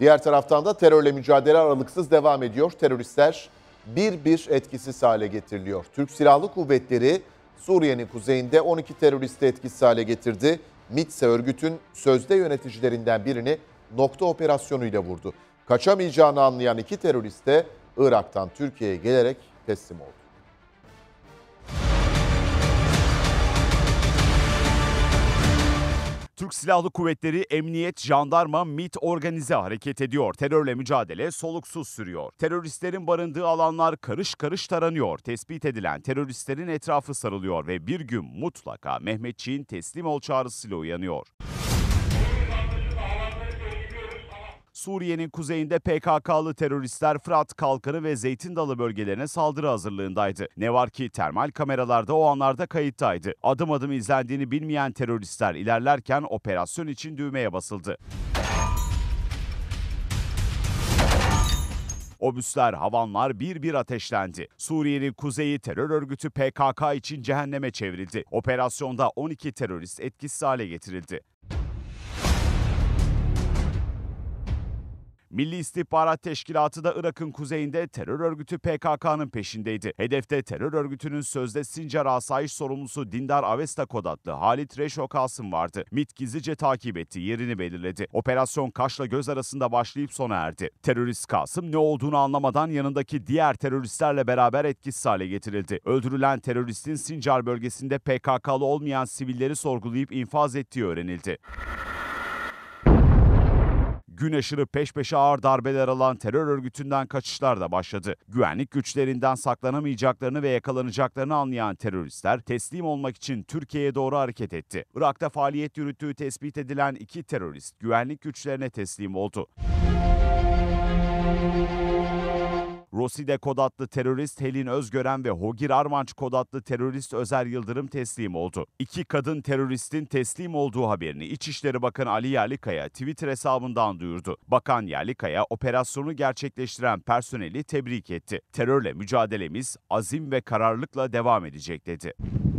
Diğer taraftan da terörle mücadele aralıksız devam ediyor. Teröristler bir bir etkisiz hale getiriliyor. Türk Silahlı Kuvvetleri Suriye'nin kuzeyinde 12 teröristi etkisiz hale getirdi. MİTSE örgütün sözde yöneticilerinden birini nokta operasyonuyla vurdu. Kaçamayacağını anlayan iki terörist de Irak'tan Türkiye'ye gelerek teslim oldu. Türk Silahlı Kuvvetleri emniyet, jandarma, MIT organize hareket ediyor. Terörle mücadele soluksuz sürüyor. Teröristlerin barındığı alanlar karış karış taranıyor. Tespit edilen teröristlerin etrafı sarılıyor ve bir gün mutlaka Mehmetçiğin teslim ol çağrısıyla uyanıyor. Suriye'nin kuzeyinde PKK'lı teröristler Fırat Kalkanı ve Zeytin Dalı bölgelerine saldırı hazırlığındaydı. Ne var ki termal kameralarda o anlarda kayıttaydı. Adım adım izlendiğini bilmeyen teröristler ilerlerken operasyon için düğmeye basıldı. Obüsler, havanlar bir bir ateşlendi. Suriye'nin kuzeyi terör örgütü PKK için cehenneme çevrildi. Operasyonda 12 terörist etkisiz hale getirildi. Milli İstihbarat Teşkilatı da Irak'ın kuzeyinde terör örgütü PKK'nın peşindeydi. Hedefte terör örgütünün sözde Sincar asayiş sorumlusu Dindar Avesta Kodatlı Halit Reşo Kasım vardı. MIT gizlice takip etti, yerini belirledi. Operasyon Kaş'la göz arasında başlayıp sona erdi. Terörist Kasım ne olduğunu anlamadan yanındaki diğer teröristlerle beraber etkisiz hale getirildi. Öldürülen teröristin Sincar bölgesinde PKK'lı olmayan sivilleri sorgulayıp infaz ettiği öğrenildi gün aşırı peş peşe ağır darbeler alan terör örgütünden kaçışlar da başladı. Güvenlik güçlerinden saklanamayacaklarını ve yakalanacaklarını anlayan teröristler teslim olmak için Türkiye'ye doğru hareket etti. Irak'ta faaliyet yürüttüğü tespit edilen iki terörist güvenlik güçlerine teslim oldu. Roside kod terörist Helin Özgören ve Hogir Armanç Kodatlı terörist Özer Yıldırım teslim oldu. İki kadın teröristin teslim olduğu haberini İçişleri Bakanı Ali Yerlikaya Twitter hesabından duyurdu. Bakan Yerlikaya operasyonu gerçekleştiren personeli tebrik etti. Terörle mücadelemiz azim ve kararlılıkla devam edecek dedi.